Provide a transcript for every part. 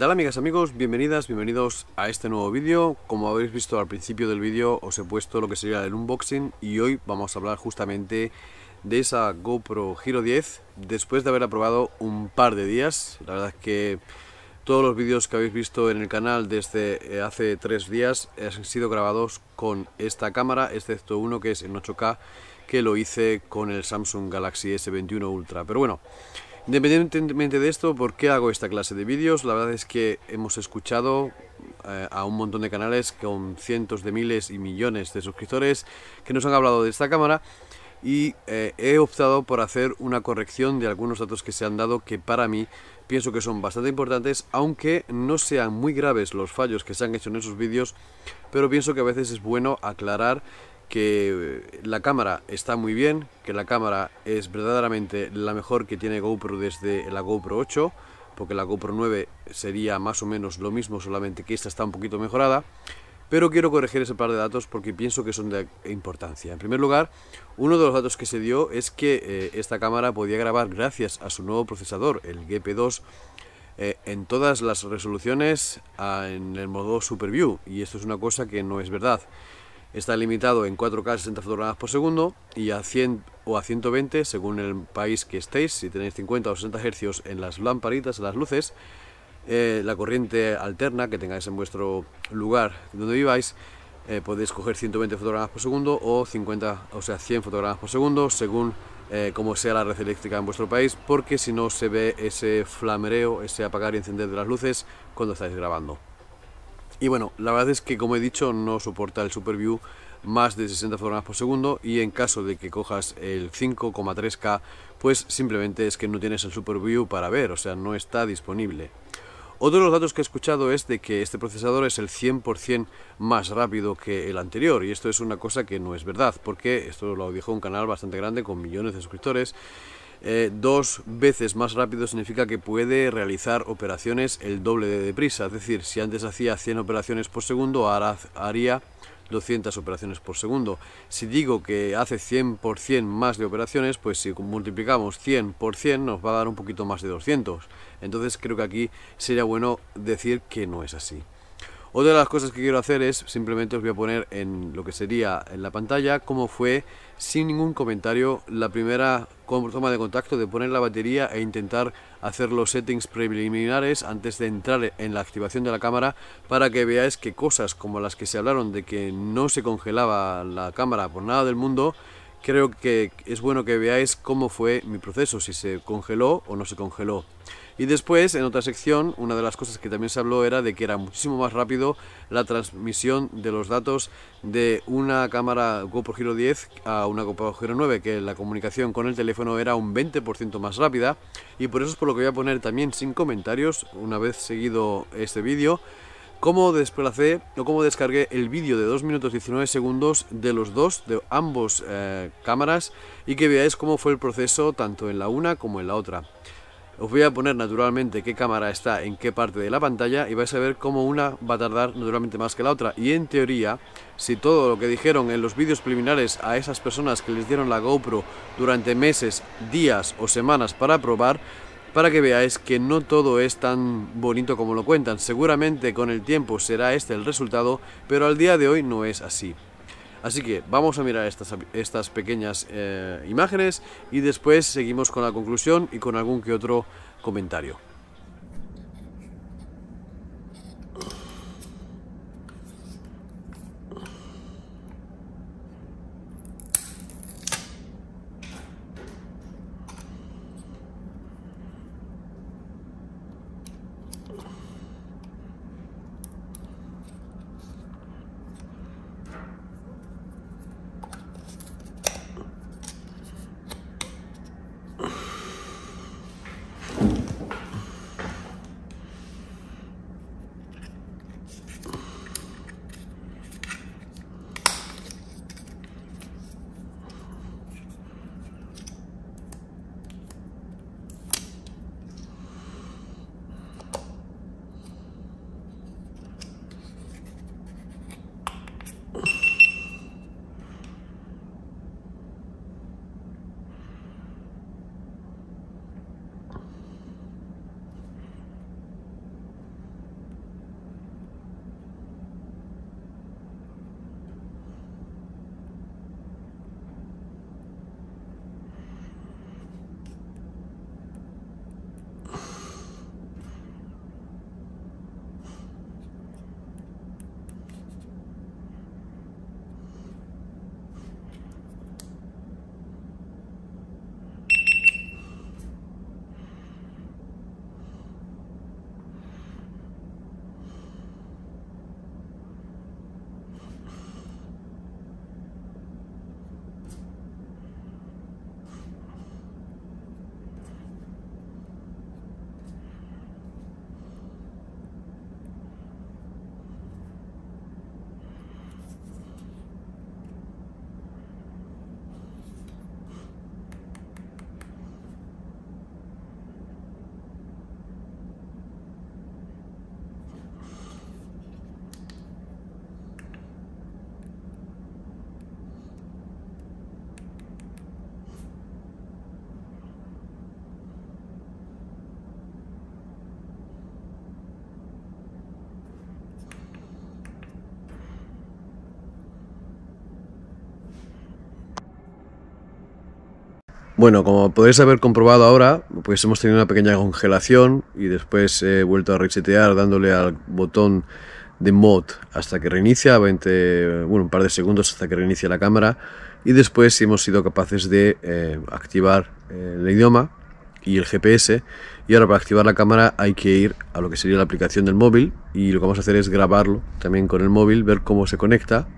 tal amigas, amigos? Bienvenidas, bienvenidos a este nuevo vídeo. Como habéis visto al principio del vídeo, os he puesto lo que sería el unboxing y hoy vamos a hablar justamente de esa GoPro Hero 10 después de haberla probado un par de días. La verdad es que todos los vídeos que habéis visto en el canal desde eh, hace tres días han sido grabados con esta cámara, excepto uno que es en 8K que lo hice con el Samsung Galaxy S21 Ultra. Pero bueno... Independientemente de esto, ¿por qué hago esta clase de vídeos? La verdad es que hemos escuchado eh, a un montón de canales con cientos de miles y millones de suscriptores que nos han hablado de esta cámara y eh, he optado por hacer una corrección de algunos datos que se han dado que para mí pienso que son bastante importantes, aunque no sean muy graves los fallos que se han hecho en esos vídeos, pero pienso que a veces es bueno aclarar que eh, la cámara está muy bien, que la cámara es verdaderamente la mejor que tiene GoPro desde la GoPro 8, porque la GoPro 9 sería más o menos lo mismo, solamente que esta está un poquito mejorada. Pero quiero corregir ese par de datos porque pienso que son de importancia. En primer lugar, uno de los datos que se dio es que eh, esta cámara podía grabar gracias a su nuevo procesador, el GP2, eh, en todas las resoluciones ah, en el modo Super View. Y esto es una cosa que no es verdad. Está limitado en 4K 60 fotogramas por segundo y a 100 o a 120 según el país que estéis. Si tenéis 50 o 60 Hz en las lamparitas, en las luces, eh, la corriente alterna que tengáis en vuestro lugar donde viváis, eh, podéis coger 120 fotogramas por segundo o 50, o sea, 100 fotogramas por segundo según eh, como sea la red eléctrica en vuestro país, porque si no se ve ese flamereo, ese apagar y encender de las luces cuando estáis grabando. Y bueno, la verdad es que como he dicho no soporta el SuperView más de 60 fotogramas por segundo y en caso de que cojas el 5,3K pues simplemente es que no tienes el SuperView para ver, o sea, no está disponible. Otro de los datos que he escuchado es de que este procesador es el 100% más rápido que el anterior y esto es una cosa que no es verdad porque esto lo dijo un canal bastante grande con millones de suscriptores eh, dos veces más rápido significa que puede realizar operaciones el doble de deprisa. Es decir, si antes hacía 100 operaciones por segundo, ahora haría 200 operaciones por segundo. Si digo que hace 100% más de operaciones, pues si multiplicamos por 100 nos va a dar un poquito más de 200. Entonces creo que aquí sería bueno decir que no es así. Otra de las cosas que quiero hacer es, simplemente os voy a poner en lo que sería en la pantalla, cómo fue, sin ningún comentario, la primera toma de contacto de poner la batería e intentar hacer los settings preliminares antes de entrar en la activación de la cámara para que veáis que cosas como las que se hablaron de que no se congelaba la cámara por nada del mundo, creo que es bueno que veáis cómo fue mi proceso, si se congeló o no se congeló. Y después, en otra sección, una de las cosas que también se habló era de que era muchísimo más rápido la transmisión de los datos de una cámara GoPro Hero 10 a una GoPro Hero 9, que la comunicación con el teléfono era un 20% más rápida. Y por eso es por lo que voy a poner también sin comentarios, una vez seguido este vídeo, cómo desplacé o cómo descargué el vídeo de 2 minutos 19 segundos de los dos, de ambos eh, cámaras, y que veáis cómo fue el proceso tanto en la una como en la otra. Os voy a poner naturalmente qué cámara está en qué parte de la pantalla y vais a ver cómo una va a tardar naturalmente más que la otra. Y en teoría, si todo lo que dijeron en los vídeos preliminares a esas personas que les dieron la GoPro durante meses, días o semanas para probar, para que veáis que no todo es tan bonito como lo cuentan. Seguramente con el tiempo será este el resultado, pero al día de hoy no es así. Así que vamos a mirar estas, estas pequeñas eh, imágenes y después seguimos con la conclusión y con algún que otro comentario. Bueno, como podéis haber comprobado ahora, pues hemos tenido una pequeña congelación y después he vuelto a resetear dándole al botón de mod hasta que reinicia, bueno, un par de segundos hasta que reinicia la cámara y después hemos sido capaces de eh, activar eh, el idioma y el GPS y ahora para activar la cámara hay que ir a lo que sería la aplicación del móvil y lo que vamos a hacer es grabarlo también con el móvil, ver cómo se conecta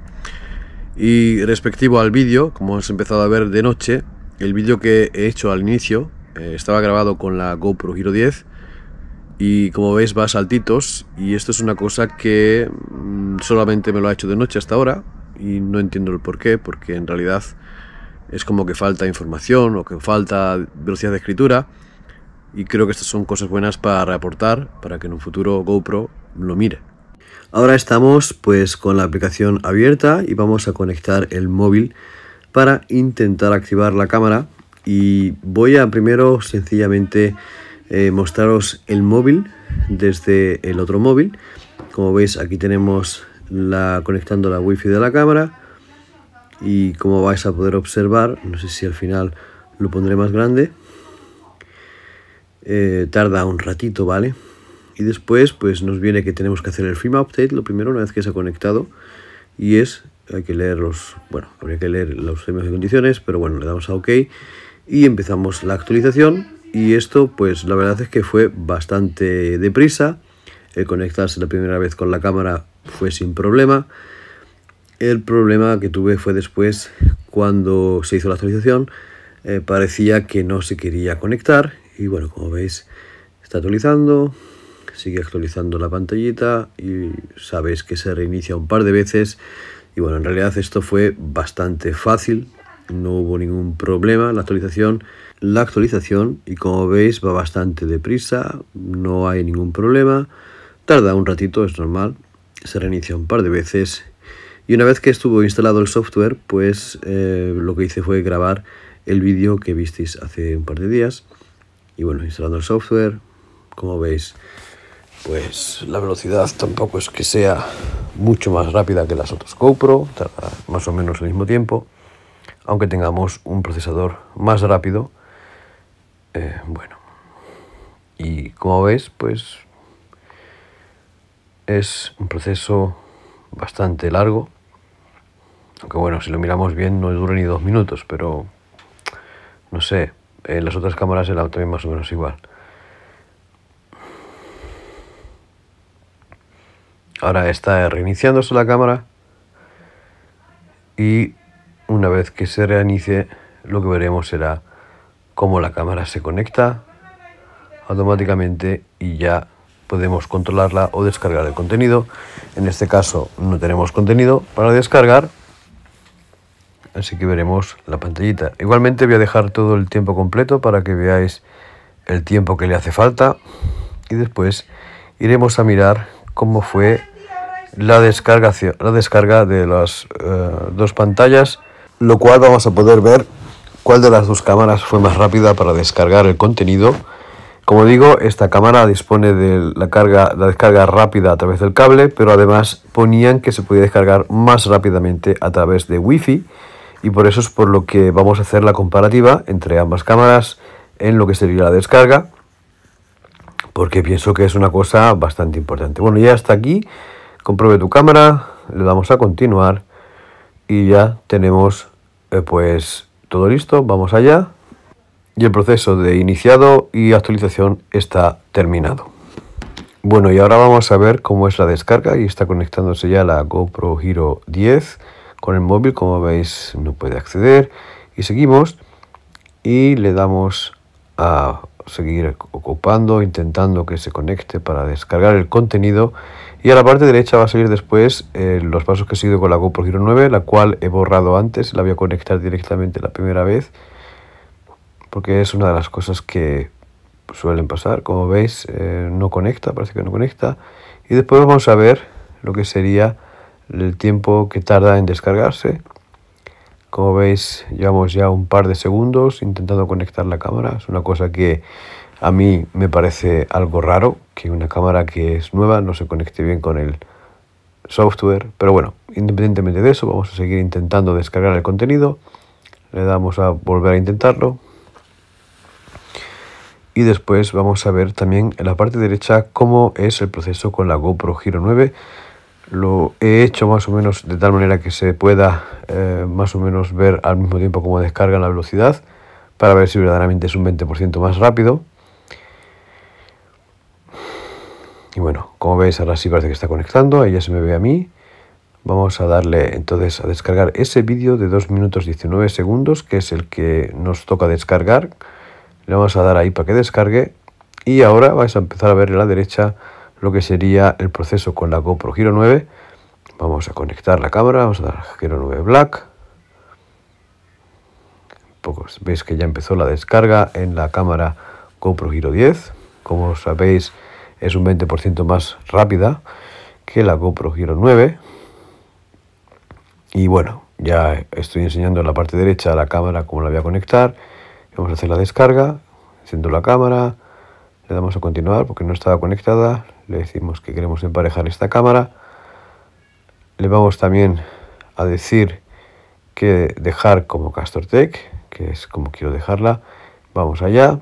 y respectivo al vídeo, como hemos empezado a ver de noche, el vídeo que he hecho al inicio eh, estaba grabado con la GoPro Hero 10 y como veis va a saltitos y esto es una cosa que mm, solamente me lo ha hecho de noche hasta ahora y no entiendo el por qué, porque en realidad es como que falta información o que falta velocidad de escritura y creo que estas son cosas buenas para reportar para que en un futuro GoPro lo mire. Ahora estamos pues con la aplicación abierta y vamos a conectar el móvil para intentar activar la cámara y voy a primero sencillamente eh, mostraros el móvil desde el otro móvil como veis aquí tenemos la conectando la wifi de la cámara y como vais a poder observar no sé si al final lo pondré más grande eh, tarda un ratito vale y después pues nos viene que tenemos que hacer el film update lo primero una vez que se ha conectado y es hay que leer los, bueno, habría que leer los términos y condiciones, pero bueno, le damos a OK y empezamos la actualización y esto pues la verdad es que fue bastante deprisa, el conectarse la primera vez con la cámara fue sin problema, el problema que tuve fue después cuando se hizo la actualización, eh, parecía que no se quería conectar y bueno, como veis está actualizando, sigue actualizando la pantallita y sabéis que se reinicia un par de veces y bueno, en realidad esto fue bastante fácil, no hubo ningún problema la actualización. La actualización, y como veis, va bastante deprisa, no hay ningún problema. Tarda un ratito, es normal, se reinicia un par de veces. Y una vez que estuvo instalado el software, pues eh, lo que hice fue grabar el vídeo que visteis hace un par de días. Y bueno, instalando el software, como veis, pues la velocidad tampoco es que sea mucho más rápida que las otras GoPro, tarda más o menos el mismo tiempo, aunque tengamos un procesador más rápido. Eh, bueno, y como veis, pues es un proceso bastante largo, aunque bueno, si lo miramos bien no dura ni dos minutos, pero no sé, en eh, las otras cámaras era también más o menos igual. Ahora está reiniciándose la cámara y una vez que se reinicie lo que veremos será cómo la cámara se conecta automáticamente y ya podemos controlarla o descargar el contenido. En este caso no tenemos contenido para descargar, así que veremos la pantallita. Igualmente voy a dejar todo el tiempo completo para que veáis el tiempo que le hace falta y después iremos a mirar cómo fue la, descargación, la descarga de las eh, dos pantallas, lo cual vamos a poder ver cuál de las dos cámaras fue más rápida para descargar el contenido. Como digo, esta cámara dispone de la, carga, la descarga rápida a través del cable, pero además ponían que se podía descargar más rápidamente a través de wifi y por eso es por lo que vamos a hacer la comparativa entre ambas cámaras en lo que sería la descarga, porque pienso que es una cosa bastante importante. Bueno, ya hasta aquí compruebe tu cámara, le damos a continuar y ya tenemos eh, pues todo listo, vamos allá y el proceso de iniciado y actualización está terminado. Bueno y ahora vamos a ver cómo es la descarga y está conectándose ya la GoPro Hero 10 con el móvil como veis no puede acceder y seguimos y le damos a seguir ocupando intentando que se conecte para descargar el contenido y a la parte derecha va a seguir después eh, los pasos que he seguido con la GoPro Hero 9, la cual he borrado antes, la voy a conectar directamente la primera vez, porque es una de las cosas que suelen pasar. Como veis, eh, no conecta, parece que no conecta. Y después vamos a ver lo que sería el tiempo que tarda en descargarse. Como veis, llevamos ya un par de segundos intentando conectar la cámara. Es una cosa que a mí me parece algo raro que una cámara que es nueva no se conecte bien con el software, pero bueno, independientemente de eso, vamos a seguir intentando descargar el contenido. Le damos a volver a intentarlo. Y después vamos a ver también en la parte derecha cómo es el proceso con la GoPro Hero 9. Lo he hecho más o menos de tal manera que se pueda eh, más o menos ver al mismo tiempo cómo descarga la velocidad para ver si verdaderamente es un 20% más rápido. Y bueno, como veis ahora sí parece que está conectando, ahí ya se me ve a mí. Vamos a darle entonces a descargar ese vídeo de 2 minutos 19 segundos, que es el que nos toca descargar. Le vamos a dar ahí para que descargue. Y ahora vais a empezar a ver en la derecha lo que sería el proceso con la GoPro Hero 9. Vamos a conectar la cámara, vamos a dar Hero 9 Black. veis que ya empezó la descarga en la cámara GoPro Hero 10. Como sabéis, es un 20% más rápida que la GoPro Hero 9. Y bueno, ya estoy enseñando en la parte derecha la cámara cómo la voy a conectar. Vamos a hacer la descarga, enciendo la cámara, le damos a continuar porque no estaba conectada, le decimos que queremos emparejar esta cámara. Le vamos también a decir que dejar como Castor Tech, que es como quiero dejarla. Vamos allá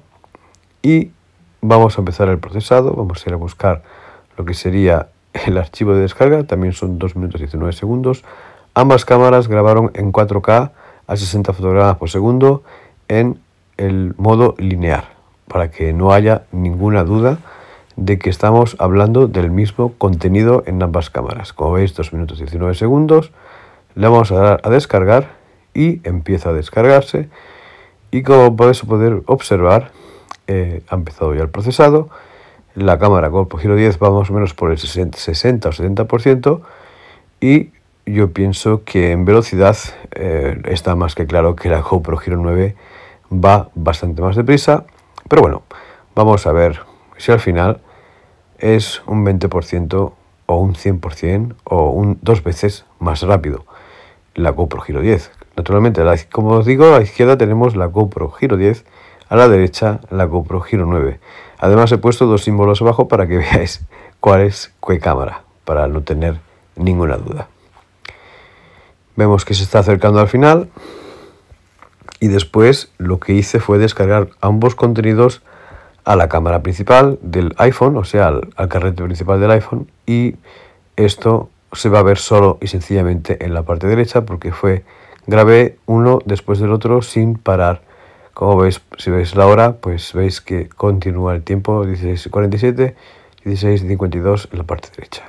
y Vamos a empezar el procesado, vamos a ir a buscar lo que sería el archivo de descarga, también son 2 minutos 19 segundos. Ambas cámaras grabaron en 4K a 60 fotogramas por segundo en el modo lineal, para que no haya ninguna duda de que estamos hablando del mismo contenido en ambas cámaras. Como veis, 2 minutos 19 segundos, le vamos a dar a descargar y empieza a descargarse. Y como podéis poder observar, eh, ha empezado ya el procesado. La cámara GoPro giro 10 va más o menos por el 60, o 70% y yo pienso que en velocidad eh, está más que claro que la GoPro Giro 9 va bastante más deprisa. Pero bueno, vamos a ver si al final es un 20% o un 100% o un dos veces más rápido la GoPro Giro 10. Naturalmente, como os digo, a la izquierda tenemos la GoPro Giro 10 a la derecha la GoPro Giro 9. Además he puesto dos símbolos abajo para que veáis cuál es qué cámara, para no tener ninguna duda. Vemos que se está acercando al final y después lo que hice fue descargar ambos contenidos a la cámara principal del iPhone, o sea, al carrete principal del iPhone y esto se va a ver solo y sencillamente en la parte derecha porque fue grabé uno después del otro sin parar como veis, si veis la hora, pues veis que continúa el tiempo 16.47, 16.52 en la parte derecha.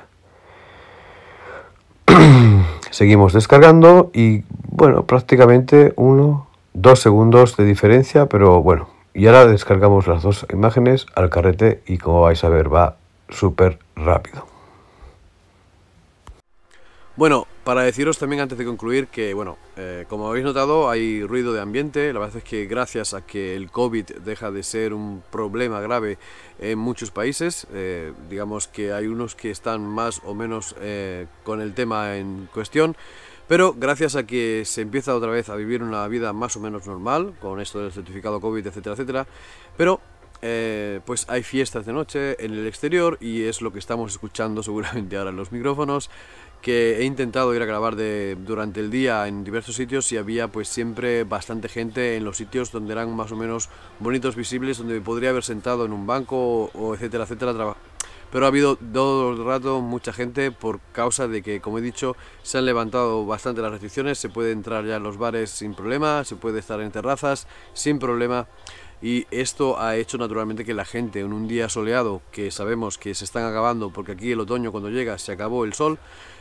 Seguimos descargando y bueno, prácticamente uno, dos segundos de diferencia, pero bueno, y ahora descargamos las dos imágenes al carrete y como vais a ver va súper rápido. Bueno, para deciros también antes de concluir que, bueno, eh, como habéis notado hay ruido de ambiente, la verdad es que gracias a que el COVID deja de ser un problema grave en muchos países, eh, digamos que hay unos que están más o menos eh, con el tema en cuestión, pero gracias a que se empieza otra vez a vivir una vida más o menos normal, con esto del certificado COVID, etcétera, etcétera, pero pues hay fiestas de noche en el exterior y es lo que estamos escuchando seguramente ahora en los micrófonos que he intentado ir a grabar de, durante el día en diversos sitios y había pues siempre bastante gente en los sitios donde eran más o menos bonitos, visibles, donde podría haber sentado en un banco o, o etcétera, etcétera. Pero ha habido todo el rato mucha gente por causa de que, como he dicho, se han levantado bastante las restricciones, se puede entrar ya en los bares sin problema, se puede estar en terrazas sin problema y esto ha hecho naturalmente que la gente en un día soleado, que sabemos que se están acabando, porque aquí el otoño cuando llega se acabó el sol,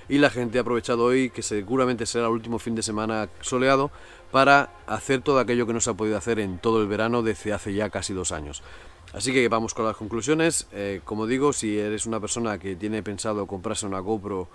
y la gente ha aprovechado hoy, que seguramente será el último fin de semana soleado, para hacer todo aquello que no se ha podido hacer en todo el verano desde hace ya casi dos años. Así que vamos con las conclusiones. Eh, como digo, si eres una persona que tiene pensado comprarse una GoPro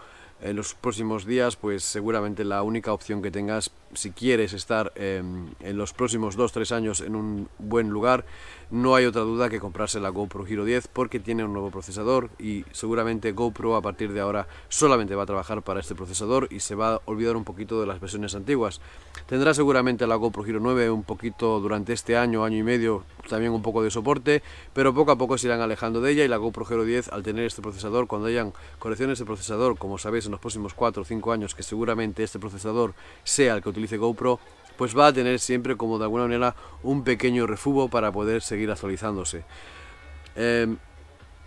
en los próximos días, pues seguramente la única opción que tengas si quieres estar em, en los próximos 2-3 años en un buen lugar no hay otra duda que comprarse la GoPro Hero 10 porque tiene un nuevo procesador y seguramente GoPro a partir de ahora solamente va a trabajar para este procesador y se va a olvidar un poquito de las versiones antiguas. Tendrá seguramente la GoPro Hero 9 un poquito durante este año, año y medio, también un poco de soporte, pero poco a poco se irán alejando de ella y la GoPro Hero 10 al tener este procesador, cuando hayan correcciones de procesador, como sabéis en los próximos 4 o 5 años que seguramente este procesador sea el que utilice GoPro, pues va a tener siempre como de alguna manera un pequeño refugo para poder seguir actualizándose. Em,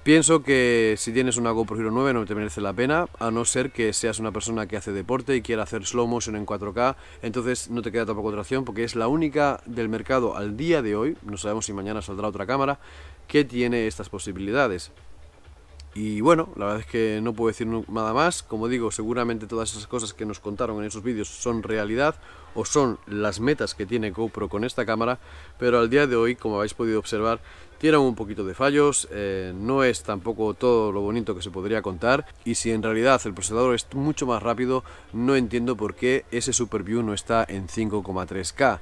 pienso que si tienes una GoPro Hero 9 no te merece la pena, a no ser que seas una persona que hace deporte y quiera hacer slow motion en 4K, entonces no te queda tampoco otra opción porque es la única del mercado al día de hoy, no sabemos si mañana saldrá otra cámara, que tiene estas posibilidades. Y bueno, la verdad es que no puedo decir nada más. Como digo, seguramente todas esas cosas que nos contaron en esos vídeos son realidad o son las metas que tiene GoPro con esta cámara, pero al día de hoy, como habéis podido observar, tiene un poquito de fallos, eh, no es tampoco todo lo bonito que se podría contar, y si en realidad el procesador es mucho más rápido, no entiendo por qué ese Superview no está en 5,3K.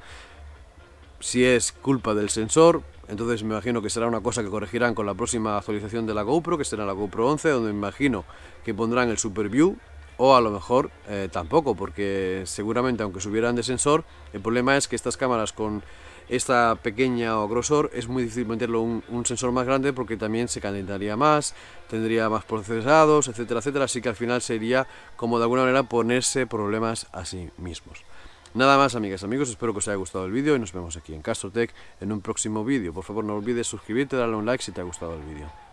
Si es culpa del sensor, entonces me imagino que será una cosa que corregirán con la próxima actualización de la GoPro, que será la GoPro 11, donde me imagino que pondrán el Super View, o a lo mejor eh, tampoco, porque seguramente aunque subieran de sensor, el problema es que estas cámaras con esta pequeña o grosor es muy difícil meterlo un, un sensor más grande porque también se calentaría más, tendría más procesados, etcétera, etcétera, así que al final sería como de alguna manera ponerse problemas a sí mismos. Nada más amigas amigos, espero que os haya gustado el vídeo y nos vemos aquí en Castrotech en un próximo vídeo. Por favor no olvides suscribirte, darle un like si te ha gustado el vídeo.